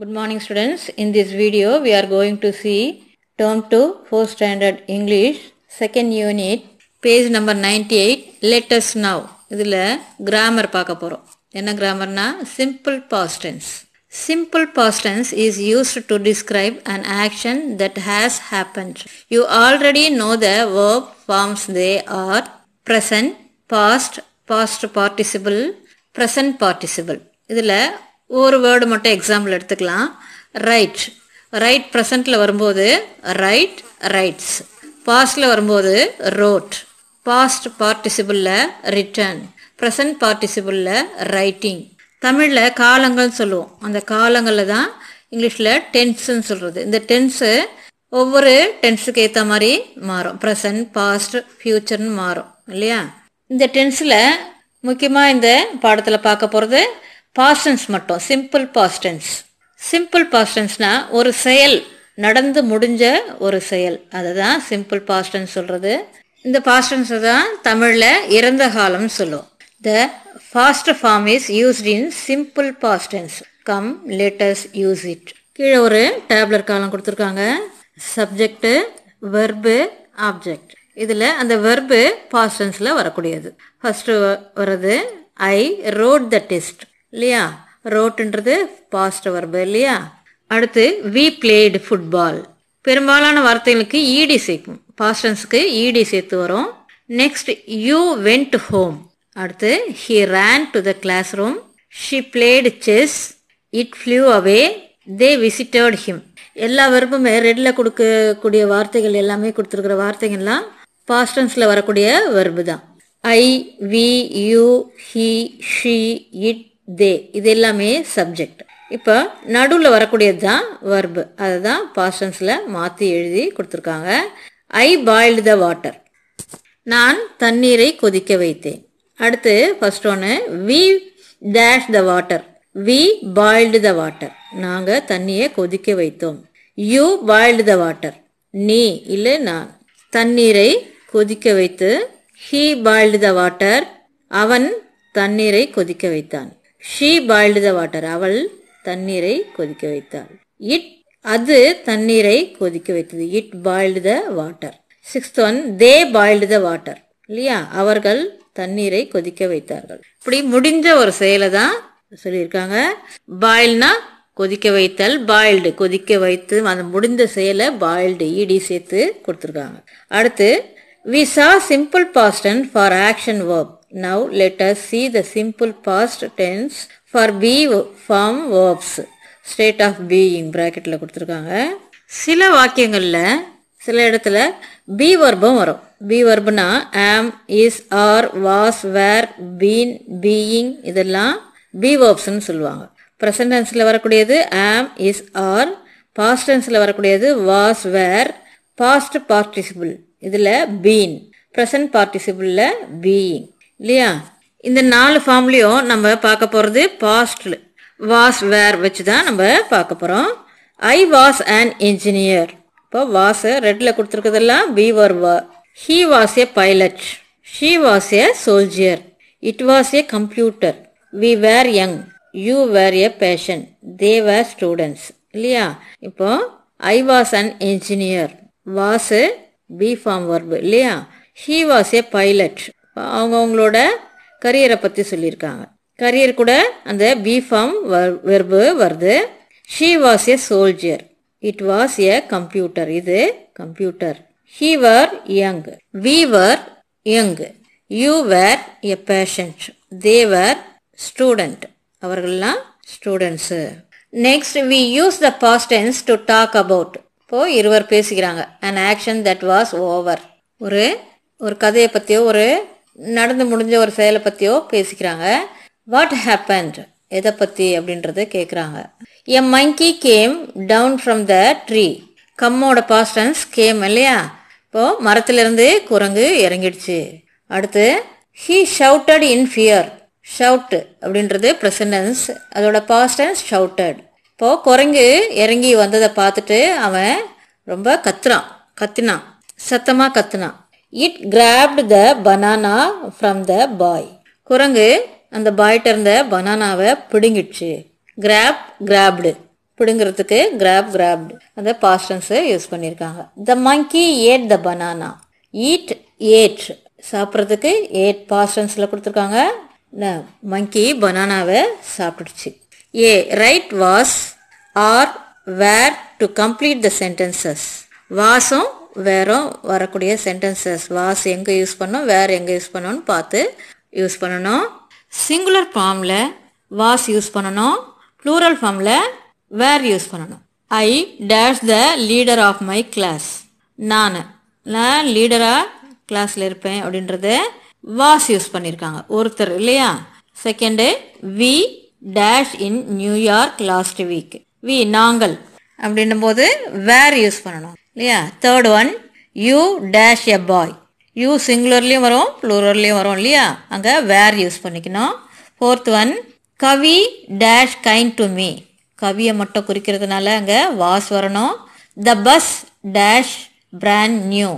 Good morning students. In this video we are going to see term 2 4th standard English 2nd unit page number 98 let us now இதில் grammar பார்க்க போகிறோம் என்ன நா? simple past tense Simple past tense is used to describe an action that has happened. You already know the verb forms they are present, past, past participle, present participle. இதில் ஒரு word மட்டும் example எடுத்துக்கலாம் right right ப்ரெசண்ட்டில் வரும்போது right writes பாஸ்டில் வரும்போது wrote past பார்ட்டிசிபிளில் written present பார்ட்டிசிபிளில் writing தமிழில் காலங்கள்னு சொல்லுவோம் அந்த காலங்களில் தான் இங்கிலீஷில் டென்ஸுன்னு சொல்கிறது இந்த டென்ஸு ஒவ்வொரு டென்ஸுக்கு ஏற்ற மாதிரி மாறும் ப்ரெசன்ட் பாஸ்ட் ஃப்யூச்சர்னு மாறும் இல்லையா இந்த டென்ஸில் முக்கியமாக இந்த பாடத்தில் பார்க்க போகிறது பாஸ்டன்ஸ் மட்டும் சிம்பிள் பாஸ்டன்ஸ் சிம்பிள் பாஸ்டன்ஸ்னால் ஒரு செயல் நடந்து முடிஞ்ச ஒரு செயல் அதுதான் சிம்பிள் பாஸ்டன்ஸ் சொல்கிறது இந்த பாஸ்டன்ஸை தான் தமிழில் இறந்த காலம்னு சொல்லுவோம் the past form is used in simple past tense come let us use it கீழே ஒரு டேப்லர் காலம் கொடுத்துருக்காங்க சப்ஜெக்டு வெர்பு ஆப்ஜெக்ட் இதில் அந்த வெர்பு பாஸ்டன்ஸில் வரக்கூடியது ஃபஸ்ட்டு வர்றது ஐ ரோட் த டெஸ்ட் இல்லையா ரோட்டுன்றது பாஸ்ட் வர்பு இல்லையா அடுத்து வி பிளேடு ஃபுட்பால் பெரும்பாலான வார்த்தைகளுக்கு ஈடி சேர்க்கும் பாஸ்டன்ஸுக்கு ஈடி சேர்த்து வரும் நெக்ஸ்ட் யூ வென்ட் ஹோம் அடுத்து he ran to the classroom she played chess it flew away they visited him எல்லா வெர்புமே ரெட்டில் கொடுக்கக்கூடிய வார்த்தைகள் எல்லாமே கொடுத்துருக்குற வார்த்தைகள்லாம் பாஸ்டன்ஸில் வரக்கூடிய வெர்பு தான் I we you he she it they இது எல்லாமே சப்ஜெக்ட் இப்போ நடுவில் வரக்கூடியது தான் வர்பு அதை தான் பாஸ்டன்ஸில் மாற்றி எழுதி கொடுத்துருக்காங்க ஐ பாயில்டு த வாட்டர் நான் தண்ணீரை கொதிக்க வைத்தேன் அடுத்து ஃபர்ஸ்ட் ஒன்று we dash the water we boiled the water நாங்கள் தண்ணியை கொதிக்க வைத்தோம் யூ பாயில்டு த வாட்டர் நீ இல்லை நான் தண்ணீரை கொதிக்க வைத்து ஹீ பாயில்டு த வாட்டர் அவன் தண்ணீரை கொதிக்க வைத்தான் ஷீ பாயில்டு த வாட்டர் அவள் தண்ணீரை கொதிக்க வைத்தாள் இட் அது தண்ணீரை கொதிக்க வைத்தது it boiled the water sixth one they boiled the water இல்லையா அவர்கள் தண்ணீரை கொதிக்க வைத்தார்கள் இப்படி முடிஞ்ச ஒரு செயலை தான் சொல்லியிருக்காங்க பாயில்னா கொதிக்க வைத்தல் பாயில்டு கொதிக்க வைத்து அந்த முடிந்த செயலை பாயில்டு ஈடி சேர்த்து கொடுத்துருக்காங்க அடுத்து we saw simple past tense for action verb Now let us see the simple past tense for be form verbs. State of being ப்ராக்கெட்டில் கொடுத்துருக்காங்க சில வாக்கியங்களில் சில இடத்துல பி வர்பம் வரும் பி வர்புனா am is are was were been being இதெல்லாம் be வேர்ப்ஸ்னு சொல்லுவாங்க ப்ரெசன்ட் வரக்கூடியது ஆம் இஸ் ஆர் பாஸ்ட் வரக்கூடியது வாஸ் வேர் பாஸ்ட் பார்ட்டிசிபிள் இதில் பீன் ப்ரெசன்ட் பார்ட்டிசிபிளில் பீயிங் இல்லையா இந்த நாலு ஃபார்ம்லேயும் நம்ம பார்க்க போகிறது பாஸ்டில் வாஸ் வேர் வச்சு தான் நம்ம பார்க்க போகிறோம் ஐ வாஸ் அண்ட் இன்ஜினியர் இப்போ வாஸ் ரெட்டில் கொடுத்துருக்கதெல்லாம் வி வர் வா he was a pilot she was a soldier it was a computer we were young you were a patient they were students இல்லையா இப்போ I was an engineer was be form verb இல்லையா he was a pilot அவங்கவுங்களோட கரியரை பற்றி சொல்லியிருக்காங்க career கூட அந்த be form verb வருது she was a soldier it was a computer இது computer he were young we were young you were a patient they were student அவர்கள்லாம் students next we use the past tense to talk about இப்போது இருவர் பேசிக்கிறாங்க and action that was over ஒரு ஒரு கதையை பற்றியோ ஒரு நடந்து முடிஞ்ச ஒரு செயலை பற்றியோ பேசிக்கிறாங்க வாட் ஹேப்பன்ட் எதை பற்றி அப்படின்றத கேட்குறாங்க a monkey came down from the tree கம்மோட பாஸ்டன்ஸ் கேம் இல்லையா இப்போது மரத்திலிருந்து குரங்கு இறங்கிடுச்சு அடுத்து he shouted in fear shout அப்படின்றது ப்ரெசண்டன்ஸ் அதோட பாஸ்டன்ஸ் ஷவுட்டட் இப்போது குரங்கு இறங்கி வந்ததை பார்த்துட்டு அவன் ரொம்ப கத்துறான் கத்தினான் சத்தமாக கத்துனான் it grabbed the banana from the boy குரங்கு அந்த பாய்ட்ட இருந்த பனானாவை பிடுங்கிடுச்சு கிராப் கிராப்டு பிடுங்கிறதுக்கு கிராப் கிராப்டு அந்த பாஸ்டன்ஸ் யூஸ் பண்ணியிருக்காங்க the monkey ate the banana eat ate சாப்பிட்றதுக்கு ஏட் பாஸ்டன்ஸில் கொடுத்துருக்காங்க மங்கி பனானாவை சாப்பிட்டுடுச்சு A write was or were to complete the sentences வாசம் வேறும் வரக்கூடிய சென்டென்சஸ் வாஸ் எங்கே யூஸ் பண்ணோம் வேறு எங்கே யூஸ் பண்ணோன்னு பார்த்து யூஸ் பண்ணணும் சிங்குலர் ஃபார்மில் வாஸ் யூஸ் பண்ணணும் ப்ளூரல் ஃபார்மில் வேர் யூஸ் பண்ணணும் I dash the leader of my class நான் நான் லீடராக கிளாஸில் இருப்பேன் அப்படின்றது வாஸ் யூஸ் பண்ணியிருக்காங்க ஒருத்தர் இல்லையா second we dash in New York last week we நாங்கள் அப்படின்னும் போது வேர் யூஸ் பண்ணணும் இல்லையா third one you dash a boy you சிங்குலர்லேயும் வரும் ப்ளூரர்லேயும் வரும் இல்லையா அங்கே வேர் யூஸ் பண்ணிக்கணும் fourth one Kavi dash kind to me கவியை மட்டும் குறிக்கிறதுனால அங்கே வாஸ் வரணும் the bus dash brand new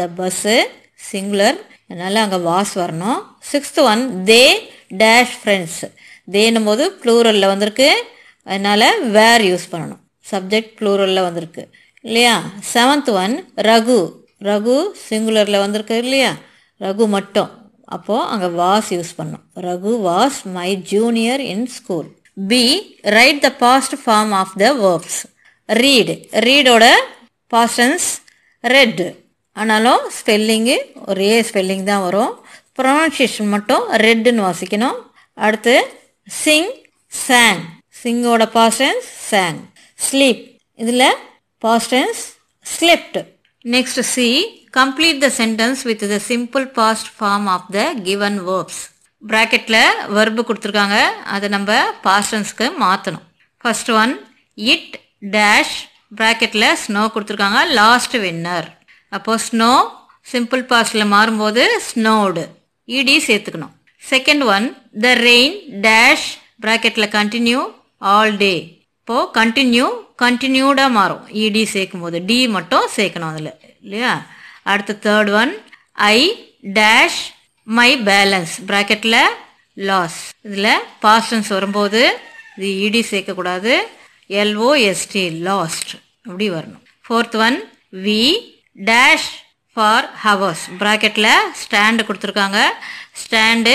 the bus singular அதனால் அங்கே வாஸ் வரணும் sixth one they dash friends தேனும் போது ப்ளூரலில் வந்திருக்கு அதனால் வேர் யூஸ் பண்ணணும் சப்ஜெக்ட் ப்ளூரலில் வந்திருக்கு இல்லையா செவன்த் ஒன் ரகு ரகு சிங்குலரில் வந்திருக்கு இல்லையா ரகு மட்டும் அப்போது அங்கே வாஸ் யூஸ் பண்ணோம் Raghu was my junior in school B right the past form of the verbs read ரீடோட பாஸ்டன்ஸ் red ஆனாலும் ஸ்பெல்லிங்கு ஒரே ஸ்பெல்லிங் தான் வரும் ப்ரொனன்சியேஷன் மட்டும் ரெட்டுன்னு வாசிக்கணும் அடுத்து சிங் சேங் சிங்கோட பாஸ்டன்ஸ் சேங் ஸ்லீப் இதில் past tense slept next C complete the sentence with the simple past form of the given verbs ப்ராக்கெட்டில் verb கொடுத்துருக்காங்க அதை நம்ம பாஸ்டன்ஸ்க்கு மாற்றணும் ஃபர்ஸ்ட் ஒன் இட் டேஷ் ப்ராக்கெட்டில் ஸ்னோ கொடுத்துருக்காங்க லாஸ்ட் வின்னர் அப்போது ஸ்னோ சிம்பிள் பாஸ்டில் மாறும்போது ஸ்னோடு இடி சேர்த்துக்கணும் second one the rain dash ப்ராக்கெட்டில் கண்டினியூ ஆல் டே இப்போது கண்டினியூ கண்டினியூடாக மாறும் இடி e சேர்க்கும் போது டி மட்டும் சேர்க்கணும் அதில் இல்லையா அடுத்து third one I dash my balance ப்ராக்கெட்டில் லாஸ் இதில் பாஸ்டன்ஸ் வரும்போது இது இடி e சேர்க்கக்கூடாது எல்ஓஎஸ்டி லாஸ்ட் அப்படி வரணும் fourth one we dash for hours ப்ராக்கெட்டில் ஸ்டாண்டு கொடுத்துருக்காங்க ஸ்டாண்டு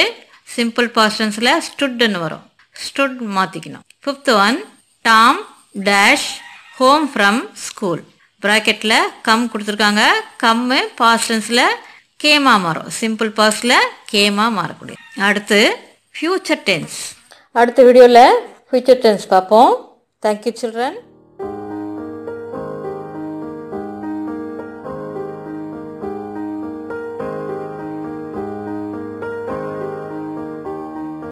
சிம்பிள் பாஸ்டன்ஸில் ஸ்டுட்டுன்னு வரும் ஸ்டுட் மாற்றிக்கணும் fifth one Tom dash home from school ப்ராக்கெட்டில் கம் கொடுத்துருக்காங்க கம்மு பாஸ்டன்ஸில் கேமா மாறும் சிம்பிள் பாஸ்டில் கேமா மாறக்கூடிய அடுத்து ஃபியூச்சர் டென்ஸ் அடுத்த வீடியோவில் ஃபியூச்சர் டென்ஸ் பார்ப்போம் தேங்க்யூ சில்ட்ரன்